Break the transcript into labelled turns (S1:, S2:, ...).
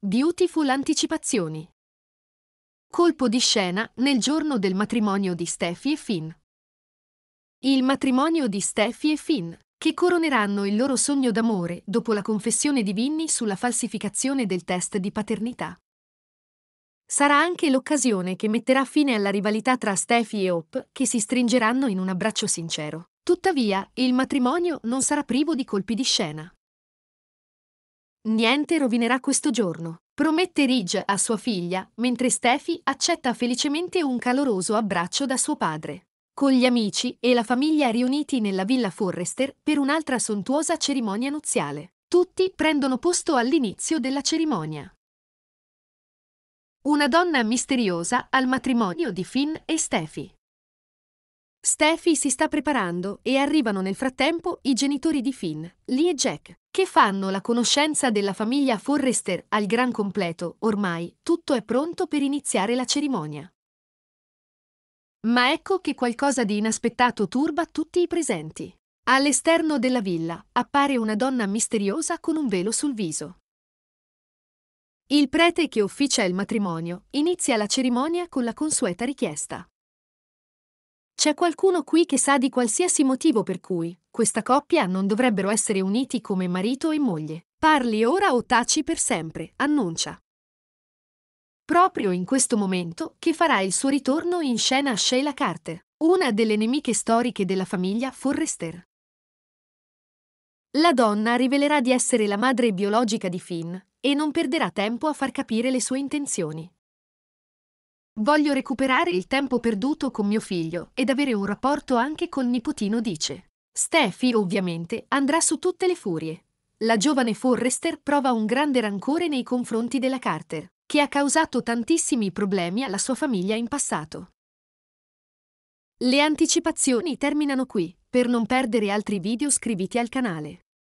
S1: Beautiful anticipazioni. Colpo di scena nel giorno del matrimonio di Steffi e Finn. Il matrimonio di Steffi e Finn, che coroneranno il loro sogno d'amore dopo la confessione di Vinny sulla falsificazione del test di paternità. Sarà anche l'occasione che metterà fine alla rivalità tra Steffi e Hope, che si stringeranno in un abbraccio sincero. Tuttavia, il matrimonio non sarà privo di colpi di scena. Niente rovinerà questo giorno, promette Ridge a sua figlia, mentre Steffi accetta felicemente un caloroso abbraccio da suo padre. Con gli amici e la famiglia riuniti nella villa Forrester per un'altra sontuosa cerimonia nuziale. Tutti prendono posto all'inizio della cerimonia. Una donna misteriosa al matrimonio di Finn e Steffi. Steffi si sta preparando e arrivano nel frattempo i genitori di Finn, Lee e Jack, che fanno la conoscenza della famiglia Forrester al gran completo, ormai tutto è pronto per iniziare la cerimonia. Ma ecco che qualcosa di inaspettato turba tutti i presenti. All'esterno della villa appare una donna misteriosa con un velo sul viso. Il prete che officia il matrimonio inizia la cerimonia con la consueta richiesta. C'è qualcuno qui che sa di qualsiasi motivo per cui questa coppia non dovrebbero essere uniti come marito e moglie. Parli ora o taci per sempre, annuncia. Proprio in questo momento che farà il suo ritorno in scena Sheila Carter, una delle nemiche storiche della famiglia Forrester. La donna rivelerà di essere la madre biologica di Finn e non perderà tempo a far capire le sue intenzioni. Voglio recuperare il tempo perduto con mio figlio ed avere un rapporto anche con nipotino, dice. Steffi, ovviamente, andrà su tutte le furie. La giovane Forrester prova un grande rancore nei confronti della Carter, che ha causato tantissimi problemi alla sua famiglia in passato. Le anticipazioni terminano qui. Per non perdere altri video iscriviti al canale.